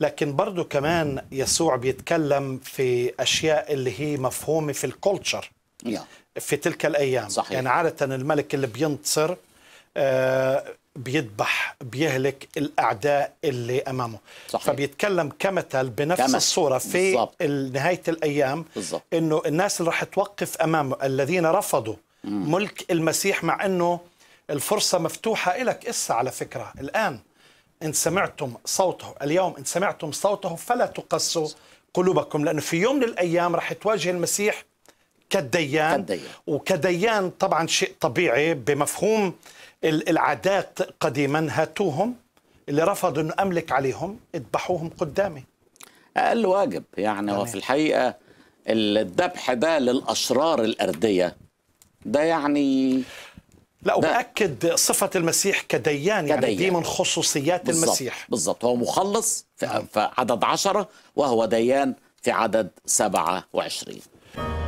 لكن برضو كمان يسوع بيتكلم في أشياء اللي هي مفهومة في الكولتشر في تلك الأيام صحيح. يعني عادة الملك اللي بينتصر آه بيذبح بيهلك الاعداء اللي امامه صحيح. فبيتكلم كمثل بنفس كمثل. الصوره في نهايه الايام بالزبط. انه الناس اللي راح توقف امامه الذين رفضوا مم. ملك المسيح مع انه الفرصه مفتوحه لك اسا على فكره الان إن سمعتم صوته اليوم إن سمعتم صوته فلا تقسوا قلوبكم لأنه في يوم من الأيام رح تواجه المسيح كالديان, كالديان. وكديان طبعا شيء طبيعي بمفهوم العادات قديما هاتوهم اللي رفضوا أن أملك عليهم اذبحوهم قدامي أقل واجب يعني هو في الحقيقة الذبح ده للأشرار الأردية ده يعني لا نعم. وبأكد صفة المسيح كديان, يعني كديان. يعني دي من خصوصيات بالزبط. المسيح بالضبط هو مخلص نعم. في عدد عشرة وهو ديان في عدد سبعة وعشرين